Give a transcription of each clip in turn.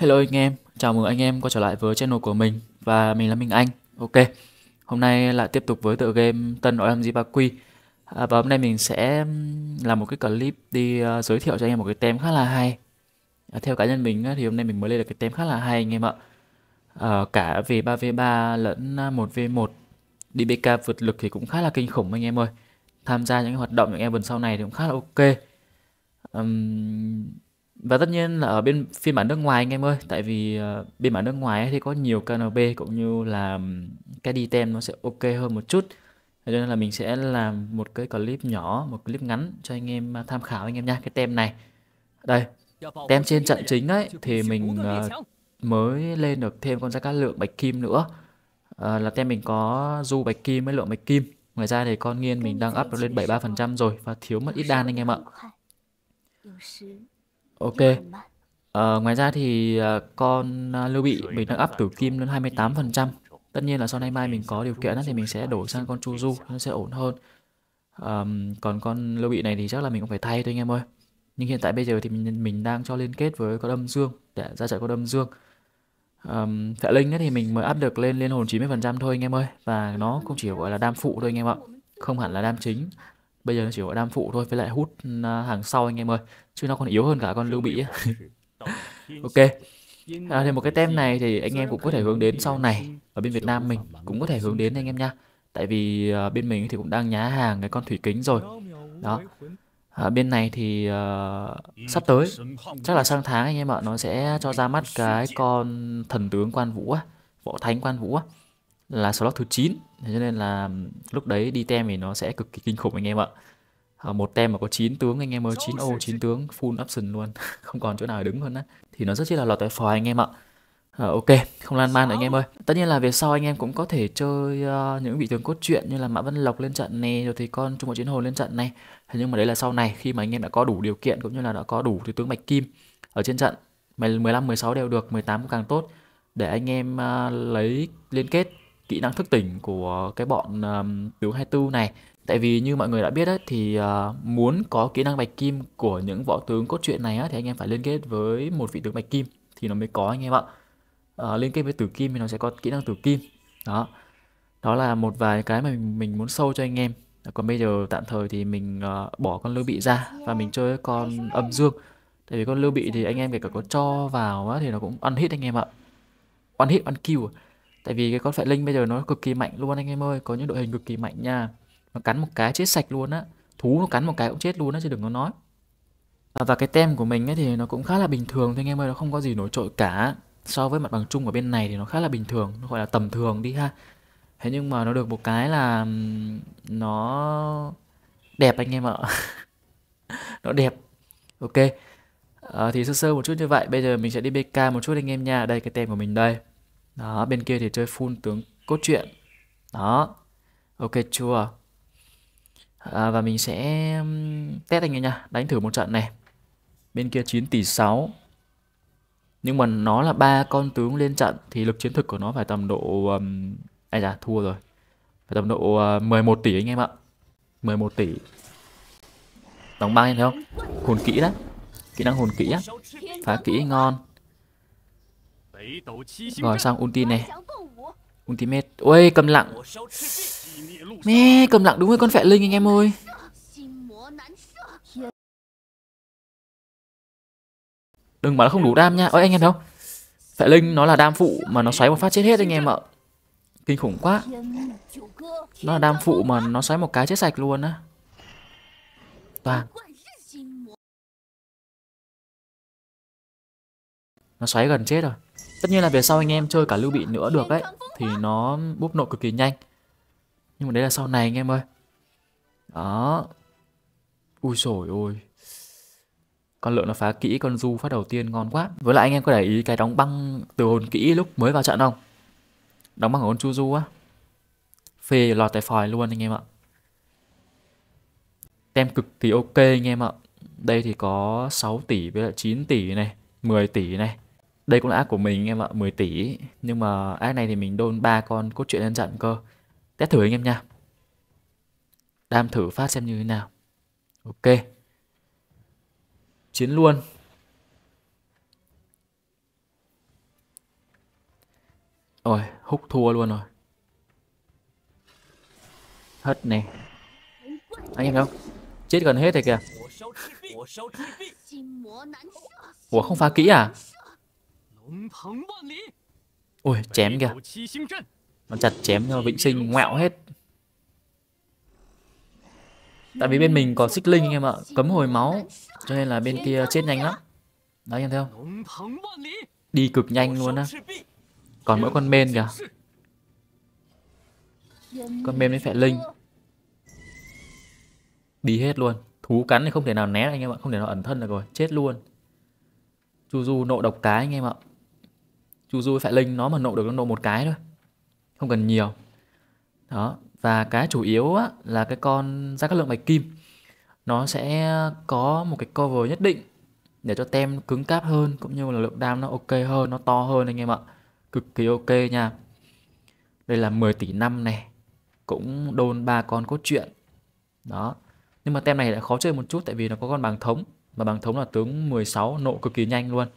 Hello anh em, chào mừng anh em quay trở lại với channel của mình và mình là Minh Anh. Ok. Hôm nay lại tiếp tục với tựa game Tân Nội Âm Jibakui. À, và hôm nay mình sẽ làm một cái clip đi uh, giới thiệu cho anh em một cái tem khá là hay. À, theo cá nhân mình thì hôm nay mình mới lên được cái tem khá là hay anh em ạ. Ờ, à, cả về 3v3 lẫn 1v1 dbk vượt lực thì cũng khá là kinh khủng anh em ơi. Tham gia những hoạt động những em vần sau này thì cũng khá là ok. Um, và tất nhiên là ở bên phiên bản nước ngoài anh em ơi tại vì uh, ờ, biên bản nước ngoài thì có nhiều KNB cũng như là cái đi tem nó sẽ ok hơn một chút cho nên là mình sẽ làm một cái clip nhỏ một clip ngắn cho anh em à, tham khảo anh em nha cái tem này đây tem trên trận chính ấy thì mình uh, mới lên được thêm con giá cá lượng bạch kim nữa à, là tem mình có du bạch kim với lượng bạch kim ngoài ra thì con nghiên mình đang up lên 73% rồi và thiếu mất ít đan anh em ạ Ok. Dạ, vâng, ờ, ngoài ra thì ờ, con ờ, Lưu Bị mình đang up tử kim lên 28%. Tất nhiên là sau nay mai mình có điều kiện thì mình sẽ đổi sang con Chu Du, nó sẽ ổn hơn. Ờm, còn con Lưu Bị này thì chắc là mình cũng phải thay thôi anh em ơi. Nhưng hiện tại bây giờ thì mình mình đang cho liên kết với con âm dương để ra trận con âm dương. Um, Phệ Linh ấy thì mình mới áp được lên liên hồn 90% thôi anh em ơi Và nó cũng chỉ gọi là đam phụ thôi anh em ạ Không hẳn là đam chính bây giờ nó chỉ gọi đam phụ thôi với lại hút ừ, à, hàng sau anh em ơi chứ nó còn yếu hơn cả con lưu bị ok à, thì một cái tem này thì anh em cũng có thể hướng đến sau này ở bên Việt Nam mình cũng có thể hướng đến anh em nha tại vì à, bên mình thì cũng đang nhá hàng cái con thủy kính rồi đó à, bên này thì uh, sắp tới chắc là sang tháng anh em ạ nó sẽ cho ra mắt cái con thần tướng quan vũ á võ thánh quan vũ á là slot thứ 9 cho nên là lúc đấy đi tem thì nó sẽ cực kỳ kinh khủng anh em ạ à, một tem mà có 9 tướng anh em ơi 9 ô 9 tướng full option luôn không còn chỗ nào đứng hơn á thì nó rất chi là lọt tới phòi anh em ạ à, ok không lan man nữa anh em ơi tất nhiên là về sau anh em cũng có thể chơi uh, những vị tướng cốt truyện như là mã văn lộc lên trận này rồi thì con trung bộ chiến hồn lên trận này nhưng mà đấy là sau này khi mà anh em đã có đủ điều kiện cũng như là đã có đủ thì tướng bạch kim ở trên trận 15 16 đều được 18 cũng càng tốt để anh em uh, lấy liên kết kỹ năng thức tỉnh của cái bọn um, tướng 24 này tại vì như mọi người đã biết ấy, thì uh, muốn có kỹ năng bạch kim của những võ tướng cốt truyện này á, thì anh em phải liên kết với một vị tướng bạch kim thì nó mới có anh em ạ uh, liên kết với tử kim thì nó sẽ có kỹ năng tử kim đó đó là một vài cái mà mình, mình muốn sâu cho anh em còn bây giờ tạm thời thì mình uh, bỏ con lưu bị ra và mình chơi con âm dương tại vì con lưu bị thì anh em kể cả có cho vào á, thì nó cũng ăn hết anh em ạ ăn hết, ăn kill à tại vì cái con phệ linh bây giờ nó cực kỳ mạnh luôn anh em ơi có những đội hình cực kỳ mạnh nha nó cắn một cái chết sạch luôn á thú nó cắn một cái cũng chết luôn á chứ đừng có nói à, và cái tem của mình ấy thì nó cũng khá là bình thường thôi anh em ơi nó không có gì nổi trội cả so với mặt bằng chung ở bên này thì nó khá là bình thường nó gọi là tầm thường đi ha thế nhưng mà nó được một cái là nó đẹp anh em ạ nó đẹp ok à, thì sơ sơ một chút như vậy bây giờ mình sẽ đi bk một chút anh em nha đây cái tem của mình đây đó bên kia thì chơi full tướng cốt truyện đó ok chưa à, và mình sẽ test anh em nha đánh thử một trận này bên kia 9 tỷ 6 nhưng mà nó là ba con tướng lên trận thì lực chiến thực của nó phải tầm độ um, ai da thua rồi phải tầm độ uh, ờ, 11 tỷ anh em ạ 11 tỷ đóng băng em thấy không hồn kỹ đó kỹ năng hồn kỹ á phá kỹ ngon rồi sang ulti này Ultimate Ôi cầm lặng Mẹ cầm lặng đúng rồi con phệ linh anh em ơi Đừng bảo nó không đủ đam nha Ôi anh em đâu Phệ linh nó là đam phụ mà nó xoáy một phát chết hết anh em ạ Kinh khủng quá Nó là đam phụ mà nó xoáy một cái chết sạch luôn á Toàn Nó xoáy gần chết rồi Tất nhiên là về sau anh em chơi cả lưu bị nữa được đấy Thì nó búp nội cực kỳ nhanh Nhưng mà đấy là sau này anh em ơi Đó Ui rồi ôi Con lợn nó phá kỹ con du phát đầu tiên ngon quá Với lại anh em có để ý cái đóng băng từ hồn kỹ lúc mới vào trận không Đóng băng ở con chu du á Phê lọt tài phòi luôn anh em ạ Tem cực thì ok anh em ạ Đây thì có 6 tỷ với lại 9 tỷ này 10 tỷ này đây cũng là app của mình em ạ 10 tỷ nhưng mà app này thì mình đôn ba con cốt truyện nhân dặn cơ test thử anh em nha đam thử phát xem như thế nào ok chiến luôn rồi húc thua luôn rồi Hết nè Anh em không? Chết gần hết rồi kìa Ủa không phá kỹ à? Ui chém kìa Nó chặt chém cho vĩnh sinh ngoẹo hết Tại vì bên mình có xích linh anh em ạ Cấm hồi máu Cho nên là bên kia chết nhanh lắm Đấy anh em thấy không Đi cực nhanh luôn á Còn mỗi con bên kìa Con bên với phải linh Đi hết luôn Thú cắn thì không thể nào né anh em ạ Không thể nào ẩn thân được rồi Chết luôn Chu Du nộ độc cá anh em ạ Chu Du với Phải Linh nó mà nộ được nó nộ một cái thôi không cần nhiều đó và cái chủ yếu á, là cái con ra các lượng bạch kim nó sẽ có một cái cover nhất định để cho tem cứng cáp hơn cũng như là lượng đam nó ok hơn nó to hơn anh em ạ cực kỳ ok nha đây là 10 tỷ năm này cũng đôn ba con cốt truyện đó nhưng mà tem này lại khó chơi một chút tại vì nó có con bằng thống mà bằng thống là tướng 16 nộ cực kỳ nhanh luôn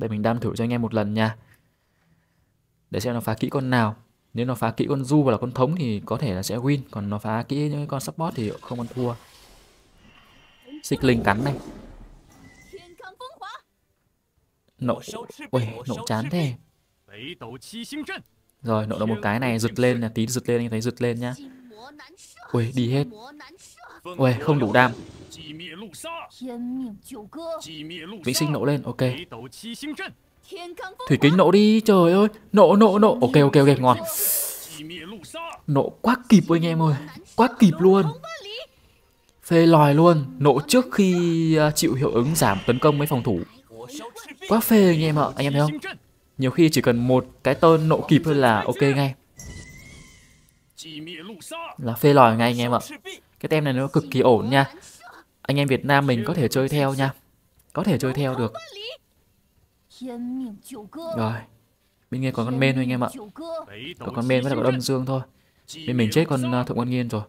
đây mình đam thử cho anh em một lần nha Để xem nó phá kỹ con nào Nếu nó phá kỹ con du và là con thống thì có thể là sẽ win Còn nó phá kỹ những con support thì không ăn thua Xích linh cắn này Nộ Ui, nộ chán thế Rồi, nộ được một cái này giật lên là Tí giật lên, anh thấy giật lên nhá Ui, đi hết Uầy, không đủ đam Vĩnh sinh nổ lên, ok Thủy kính nổ đi, trời ơi nổ nổ nổ ok, ok, ok, ngon nổ quá kịp anh em ơi Quá kịp luôn Phê lòi luôn nổ trước khi à, chịu hiệu ứng giảm tấn công với phòng thủ Quá phê anh em ạ Anh em thấy không Nhiều khi chỉ cần một cái tơn nổ kịp thôi là ok ngay Là phê lòi ngay anh em ạ cái tem này nó cực kỳ ổn nha anh em Việt Nam mình có thể chơi theo nha có thể chơi theo được rồi bên kia còn con men thôi anh em ạ có con men với là con âm dương thôi bên mình chết con à, thượng quan nghiên rồi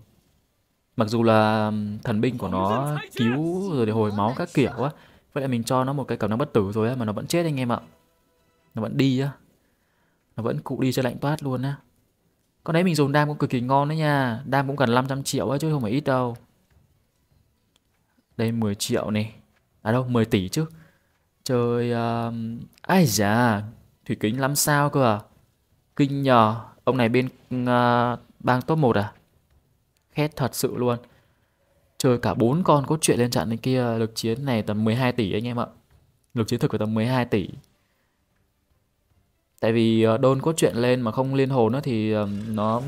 mặc dù là thần binh của nó cứu rồi để hồi máu các kiểu á vậy là mình cho nó một cái cảm năng bất tử rồi á mà nó vẫn chết anh em ạ nó vẫn đi á nó vẫn cụ đi cho lạnh toát luôn á con đấy mình dùng đam cũng cực kỳ ngon đấy nha Đam cũng gần 500 triệu ấy chứ không phải ít đâu Đây 10 triệu này À đâu 10 tỷ chứ Trời uh... Ai da Thủy kính lắm sao cơ à Kinh nhờ Ông này bên uh, bang top 1 à Khét thật sự luôn trời cả bốn con có chuyện lên trận này kia Lực chiến này tầm 12 tỷ anh em ạ Lực chiến thực của tầm 12 tỷ tại vì ờ, đôn có chuyện lên mà không liên hồn nữa thì ờ, nó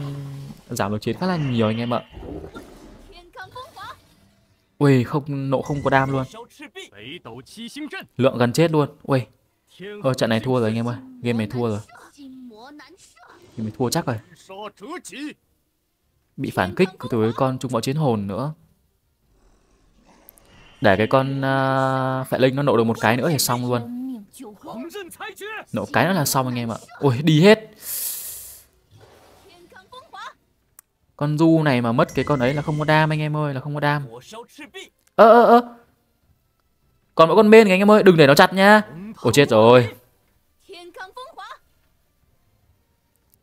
giảm được chiến khá là nhiều anh em ạ ui không nộ không có đam luôn lượng gần chết luôn ui ờ trận này thua rồi anh em ơi game này thua rồi game này thua chắc rồi bị phản kích từ cái con trung bạo chiến hồn nữa để cái con uh, phệ linh nó nộ được một cái nữa thì xong luôn Nổ cái nó là xong anh em ạ Ôi đi hết Con du này mà mất cái con ấy là không có đam anh em ơi Là không có đam Ơ ơ ơ Còn mỗi con bên anh em ơi Đừng để nó chặt nha Ôi chết rồi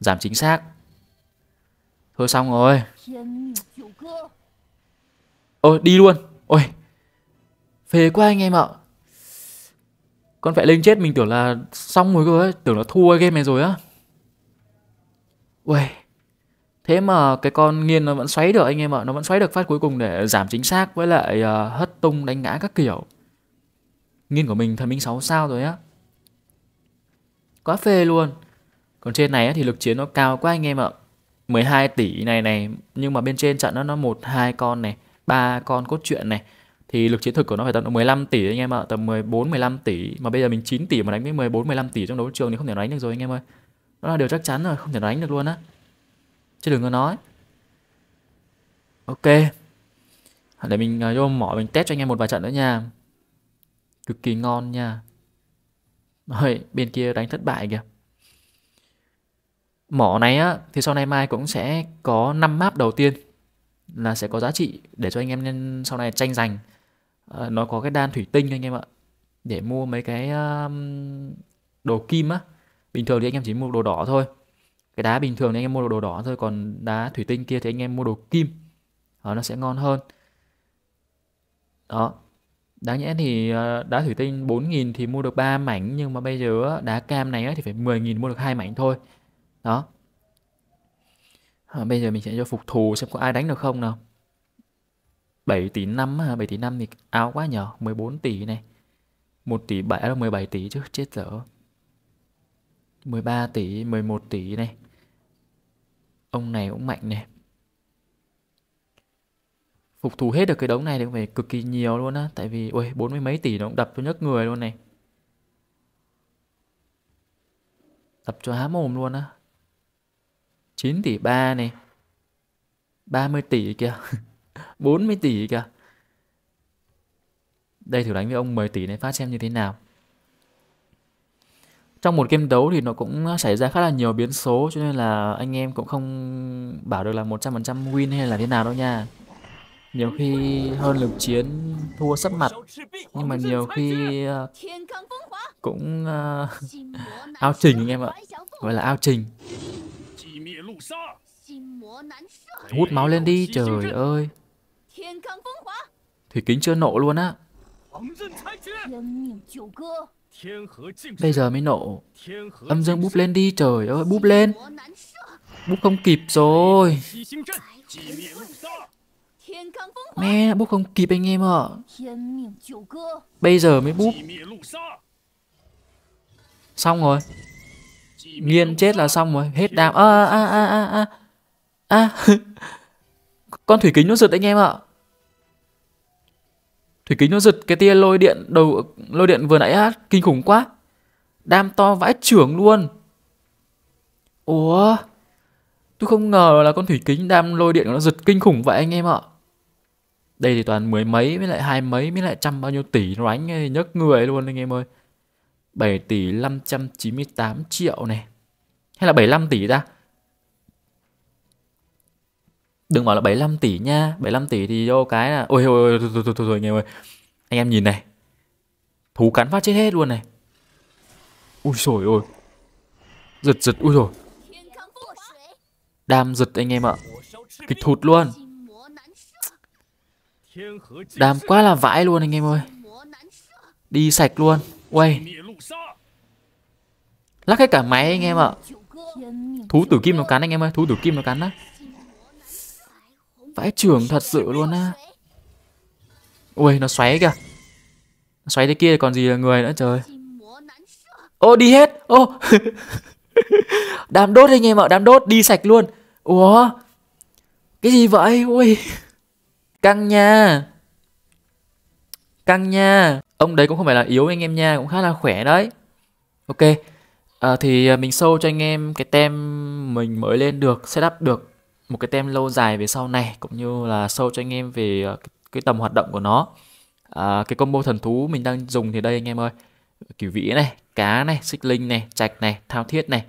Giảm chính xác Thôi xong rồi Ôi đi luôn Ôi Phê quá anh em ạ con vẽ linh chết mình tưởng là xong rồi cơ ấy, tưởng là thua game này rồi á. Uầy, thế mà cái con nghiên nó vẫn xoáy được anh em ạ, nó vẫn xoáy được phát cuối cùng để giảm chính xác với lại uh, hất tung đánh ngã các kiểu. Nghiên của mình thần minh 6 sao rồi á. Quá phê luôn. Còn trên này thì lực chiến nó cao quá anh em ạ. 12 tỷ này này, nhưng mà bên trên trận nó nó một hai con này, ba con cốt truyện này, thì lực chiến thực của nó phải tầm độ 15 tỷ anh em ạ, tầm 14 15 tỷ mà bây giờ mình 9 tỷ mà đánh với 14 15 tỷ trong đấu trường thì không thể đánh được rồi anh em ơi. Đó là điều chắc chắn rồi, không thể đánh được luôn á. Chứ đừng có nói. Ok. Để mình à, vô mỏ mình test cho anh em một vài trận nữa nha. Cực kỳ ngon nha. Rồi, bên kia đánh thất bại kìa. Mỏ này á thì sau này mai cũng sẽ có 5 map đầu tiên là sẽ có giá trị để cho anh em nên sau này tranh giành Ờ, nó có cái đan thủy tinh anh em ạ để mua mấy cái um, đồ kim á bình thường thì anh em chỉ mua đồ đỏ thôi cái đá bình thường thì anh em mua đồ đỏ thôi còn đá thủy tinh kia thì anh em mua đồ kim đó, ờ, nó sẽ ngon hơn đó đáng nhẽ thì ờ, đá thủy tinh 4.000 thì mua được 3 mảnh nhưng mà bây giờ đá cam này thì phải 10.000 mua được hai mảnh thôi đó à, bây giờ mình sẽ cho phục thù xem có ai đánh được không nào 7 tỷ 5 7 tỷ 5 thì áo quá nhỏ 14 tỷ này 1 tỷ 7 là 17 tỷ chứ chết dở 13 tỷ 11 tỷ này Ông này cũng mạnh này Phục thù hết được cái đống này thì cũng phải cực kỳ nhiều luôn á Tại vì ui bốn mươi mấy tỷ nó cũng đập cho nhấc người luôn này Đập cho há mồm luôn á 9 tỷ 3 này 30 tỷ kìa 40 tỷ kìa đây thử đánh với ông 10 tỷ này phát xem như thế nào trong một game đấu thì nó cũng xảy ra khá là nhiều biến số cho nên là anh em cũng không bảo được là 100% win hay là thế nào đâu nha nhiều khi hơn lực chiến thua sắp mặt nhưng mà nhiều khi ờ, cũng ờ, ao trình anh em ạ gọi là ao trình hút máu lên đi trời ơi thủy kính chưa nộ luôn á Bây giờ mới nộ Âm dương búp lên đi trời ơi búp lên Búp không kịp rồi Mẹ búp không kịp anh em ạ Bây giờ mới búp Xong rồi Nghiên chết là xong rồi Hết đam à, à, à, à, à. à. Con thủy kính nó giật anh em ạ à. Thì kính nó giật cái tia lôi điện đầu lôi điện vừa nãy á, kinh khủng quá. Đam to vãi trưởng luôn. Ủa? Tôi không ngờ là con thủy kính đam lôi điện của nó giật kinh khủng vậy anh em ạ. Đây thì toàn mười mấy với lại hai mấy với lại trăm bao nhiêu tỷ nó đánh nhấc người luôn anh em ơi. 7 tỷ 598 triệu này. Hay là 75 tỷ ta? đừng bảo là 75 tỷ nha 75 tỷ thì do cái là ôi ôi, ôi thôi, thôi, thôi, thôi, thôi, ơi anh em nhìn này thú cắn phát chết hết luôn này ui sồi ôi giật giật ui rồi đam giật anh em ạ kịch thụt luôn đam quá là vãi luôn anh em ơi đi sạch luôn quay lắc hết cả máy anh em ạ thú tử kim nó cắn anh em ơi thú tử kim nó cắn á Vãi trưởng thật sự luôn á. Ui, nó xoáy kìa. Nó xoáy thế kia còn gì là người nữa trời. Ô, đi hết. Ô. đám đốt anh em ạ, đám đốt đi sạch luôn. Ủa. Cái gì vậy? Ui. Căng nha. Căng nha. Ông đấy cũng không phải là yếu anh em nha, cũng khá là khỏe đấy. Ok. À, thì à, mình show cho anh em cái tem mình mới lên được, setup được một cái tem lâu dài về sau này cũng như là sâu cho anh em về ờ, cái, tầm hoạt động của nó à, cái combo thần thú mình đang dùng thì đây anh em ơi kiểu vĩ này cá này xích linh này trạch này thao thiết này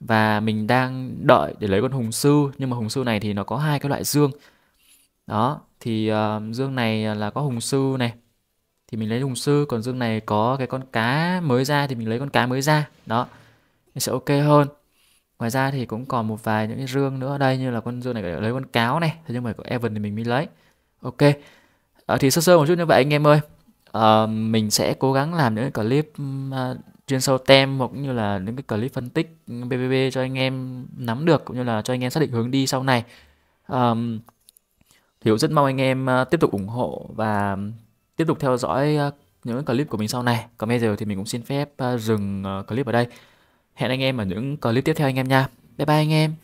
và mình đang đợi để lấy con hùng sư nhưng mà hùng sư này thì nó có hai cái loại dương đó thì uh, dương này là có hùng sư này thì mình lấy hùng sư còn dương này có cái con cá mới ra thì mình lấy con cá mới ra đó sẽ ok hơn ngoài ra thì cũng còn một vài những cái rương nữa ở đây như là con rương này lấy con cáo này thế nhưng mà của Evan thì mình mới lấy ok à, thì sơ sơ một chút như vậy anh em ơi à, mình sẽ cố gắng làm những cái clip ừ, à, chuyên sâu tem hoặc cũng như là những cái clip phân tích BBB cho anh em nắm được cũng như là cho anh em xác định hướng đi sau này um, thì cũng rất mong anh em tiếp tục ủng hộ và tiếp tục theo dõi uh, những clip của mình sau này còn bây giờ thì mình cũng xin phép dừng clip ở đây Hẹn anh em ở những clip tiếp theo anh em nha. Bye bye anh em.